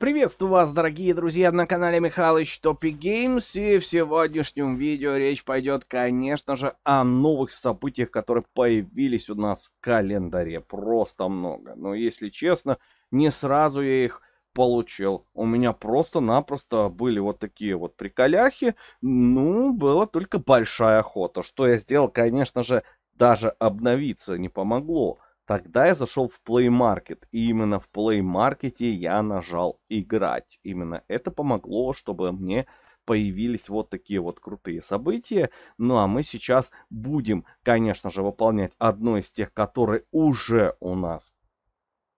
Приветствую вас, дорогие друзья, на канале Михалыч Топик Геймс, и в сегодняшнем видео речь пойдет, конечно же, о новых событиях, которые появились у нас в календаре. Просто много. Но, если честно, не сразу я их получил. У меня просто-напросто были вот такие вот приколяхи. Ну, была только большая охота. Что я сделал, конечно же, даже обновиться не помогло. Тогда я зашел в Play Market, и именно в Play Market я нажал «Играть». Именно это помогло, чтобы мне появились вот такие вот крутые события. Ну а мы сейчас будем, конечно же, выполнять одно из тех, которые уже у нас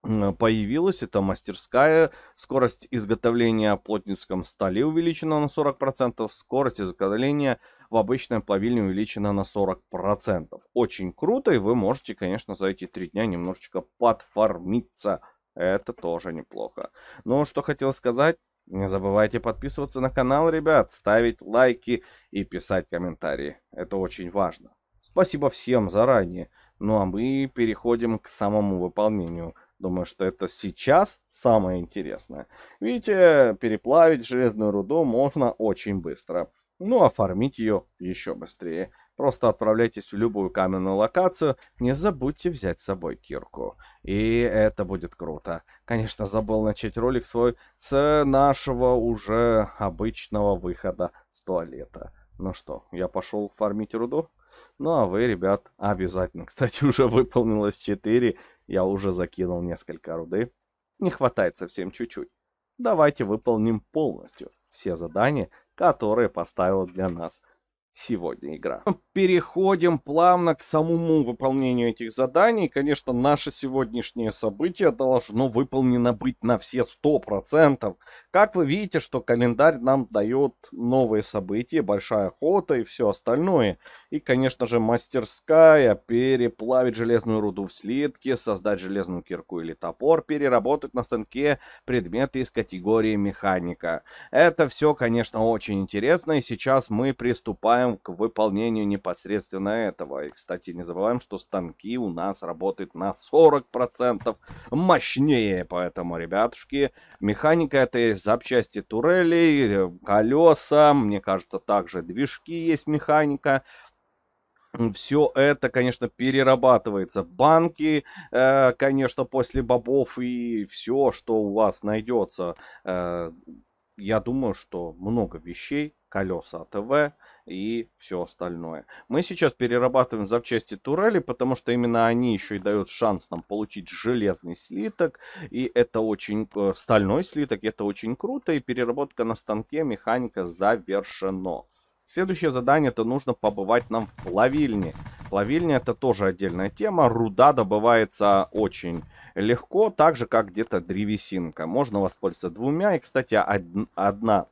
появилось. Это мастерская. Скорость изготовления в плотницком столе увеличена на 40%. Скорость изготовления в обычной плавильне увеличена на 40%. Очень круто, и вы можете, конечно, за эти три дня немножечко подформиться. Это тоже неплохо. Ну, что хотел сказать, не забывайте подписываться на канал, ребят, ставить лайки и писать комментарии. Это очень важно. Спасибо всем заранее. Ну а мы переходим к самому выполнению. Думаю, что это сейчас самое интересное. Видите, переплавить железную руду можно очень быстро ну а фармить ее еще быстрее. Просто отправляйтесь в любую каменную локацию, не забудьте взять с собой кирку. И это будет круто. Конечно, забыл начать ролик свой с нашего уже обычного выхода с туалета. Ну что, я пошел фармить руду? Ну а вы, ребят, обязательно. Кстати, уже выполнилось 4, я уже закинул несколько руды. Не хватает совсем чуть-чуть. Давайте выполним полностью все задания которые поставил для нас сегодня игра. Переходим плавно к самому выполнению этих заданий. Конечно, наше сегодняшнее событие должно выполнено быть на все 100%. Как вы видите, что календарь нам дает новые события, большая охота и все остальное. И, конечно же, мастерская, переплавить железную руду в слитке, создать железную кирку или топор, переработать на станке предметы из категории механика. Это все, конечно, очень интересно, и сейчас мы приступаем приступаем к выполнению непосредственно этого. И, кстати, не забываем, что станки у нас работают на 40% мощнее. Поэтому, ребятушки, механика этой запчасти турелей, э, колеса, мне кажется, также движки есть механика все это, конечно, перерабатывается. Банки, э, конечно, после бобов и все, что у вас найдется. Э, я думаю, что много вещей колеса АТВ и все остальное. Мы сейчас перерабатываем запчасти турели, потому что именно они еще и дают шанс нам получить железный слиток. И это очень... Э, стальной слиток, это очень круто. И переработка на станке, механика завершено. Следующее задание это нужно побывать нам в плавильне. Плавильня это тоже отдельная тема. Руда добывается очень легко, так же как где-то древесинка. Можно воспользоваться двумя. И, кстати, од одна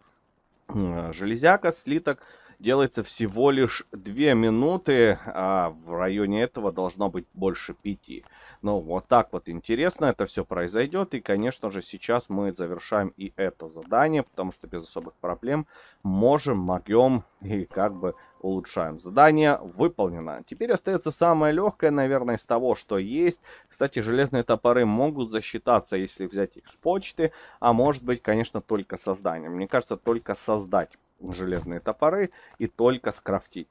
железяка, слиток делается всего лишь 2 минуты, а в районе этого должно быть больше 5. Ну, вот так вот интересно это все произойдет. И, конечно же, сейчас мы завершаем и это задание, потому что без особых проблем можем, могем и как бы улучшаем. Задание выполнено. Теперь остается самое легкое, наверное, из того, что есть. Кстати, железные топоры могут засчитаться, если взять их с почты, а может быть, конечно, только созданием. Мне кажется, только создать железные топоры и только скрафтить.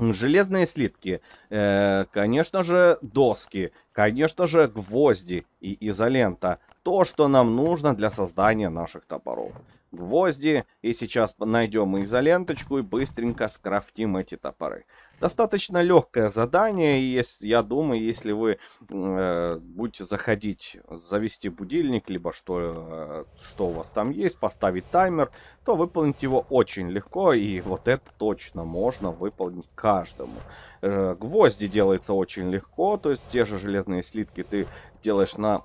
Железные слитки, э, конечно же, доски, конечно же, гвозди и изолента. То, что нам нужно для создания наших топоров. Гвозди, и сейчас найдем изоленточку и быстренько скрафтим эти топоры. Достаточно легкое задание, и если, я думаю, если вы э, будете заходить, завести будильник, либо что, э, что у вас там есть, поставить таймер, то выполнить его очень легко, и вот это точно можно выполнить каждому. Э, гвозди делается очень легко, то есть те же железные слитки ты делаешь на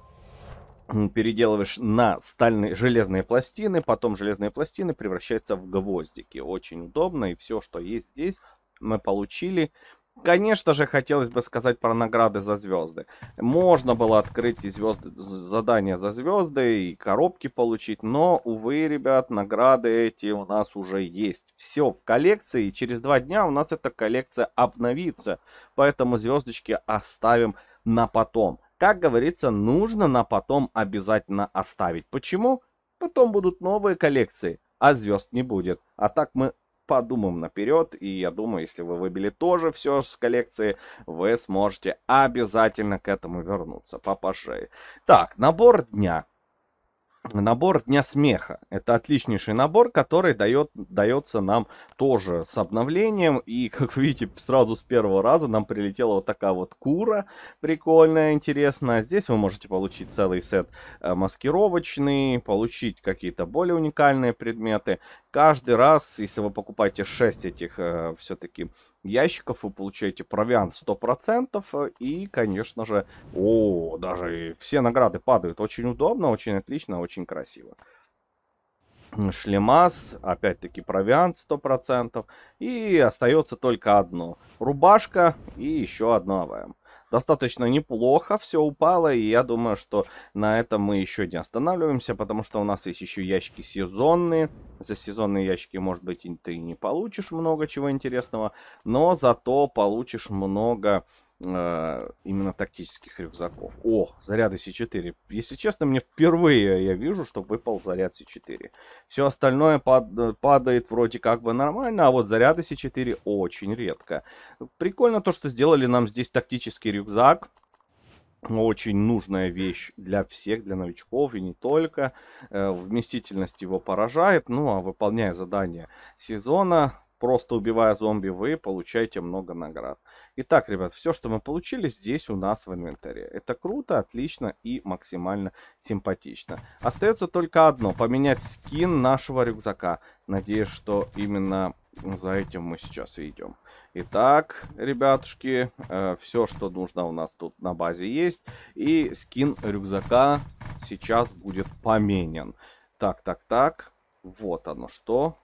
переделываешь на стальные железные пластины, потом железные пластины превращаются в гвоздики. Очень удобно, и все, что есть здесь, мы получили. Конечно же, хотелось бы сказать про награды за звезды. Можно было открыть и звезды, задания за звезды, и коробки получить, но, увы, ребят, награды эти у нас уже есть. Все в коллекции, и через два дня у нас эта коллекция обновится, поэтому звездочки оставим на потом. Как говорится, нужно на потом обязательно оставить. Почему? Потом будут новые коллекции, а звезд не будет. А так мы подумаем наперед, и я думаю, если вы выбили тоже все с коллекции, вы сможете обязательно к этому вернуться попозже. Так, набор дня. Набор Дня Смеха. Это отличнейший набор, который дает, дается нам тоже с обновлением. И, как видите, сразу с первого раза нам прилетела вот такая вот кура. Прикольная, интересная. Здесь вы можете получить целый сет э, маскировочный, получить какие-то более уникальные предметы. Каждый раз, если вы покупаете 6 этих э, все-таки ящиков, вы получаете провиант 100%. И, конечно же, о, даже все награды падают. Очень удобно, очень отлично, очень красиво. Шлемас, опять-таки провиант 100%. И остается только одно. Рубашка и еще одно АВМ достаточно неплохо все упало, и я думаю, что на этом мы еще не останавливаемся, потому что у нас есть еще ящики сезонные. За сезонные ящики, может быть, ты не получишь много чего интересного, но зато получишь много а, именно тактических рюкзаков. О, заряды С4. Если честно, мне впервые я вижу, что выпал заряд С4. Все остальное пад э, падает вроде как бы нормально, а вот заряды С4 очень редко. Прикольно то, что сделали нам здесь тактический рюкзак. Очень нужная вещь для всех, для новичков и не только. Э, вместительность его поражает. Ну, а выполняя задания сезона, просто убивая зомби, вы получаете много наград. Итак, ребят, все, что мы получили здесь у нас в инвентаре. Это круто, отлично и максимально симпатично. Остается только одно, поменять скин нашего рюкзака. Надеюсь, что именно за этим мы сейчас и идем. Итак, ребятушки, э, все, что нужно у нас тут на базе есть. И скин рюкзака сейчас будет поменен. Так, так, так. Вот оно что.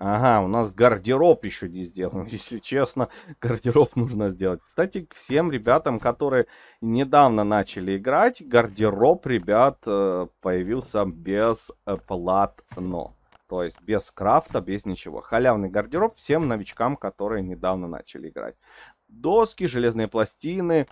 Ага, у нас гардероб еще не сделан. Если честно, гардероб нужно сделать. Кстати, всем ребятам, которые недавно начали играть, гардероб, ребят, э, появился бесплатно. Э, То есть без крафта, без ничего. Халявный гардероб всем новичкам, которые недавно начали играть. Доски, железные пластины,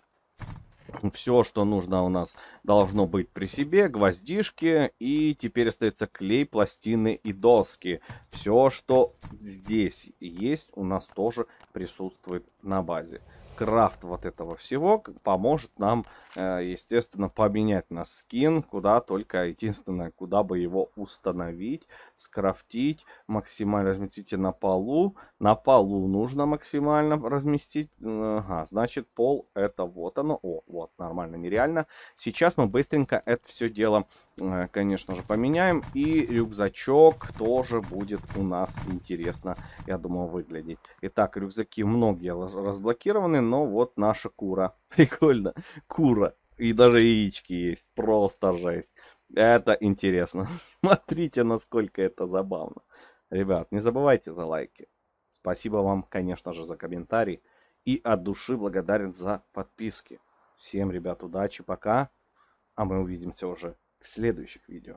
Все, что нужно у нас должно быть при себе, гвоздишки и теперь остается клей, пластины и доски. Все, что здесь есть, у нас тоже присутствует на базе. Крафт вот этого всего поможет нам, э, естественно, поменять на скин, куда только, а, единственное, куда бы его установить, скрафтить, максимально разместите на полу. На полу нужно максимально разместить. Ага, значит пол это вот оно. О, вот, нормально, нереально. Сейчас мы быстренько это все дело, э, конечно же, поменяем. И рюкзачок тоже будет у нас интересно, я думаю, выглядеть. Итак, рюкзаки многие разблокированы, но вот наша кура. Прикольно. Кура. И даже яички есть. Просто жесть. Это интересно. Смотрите, насколько это забавно. Ребят, не забывайте за лайки. Спасибо вам, конечно же, за комментарии И от души благодарен за подписки. Всем, ребят, удачи, пока. А мы увидимся уже в следующих видео.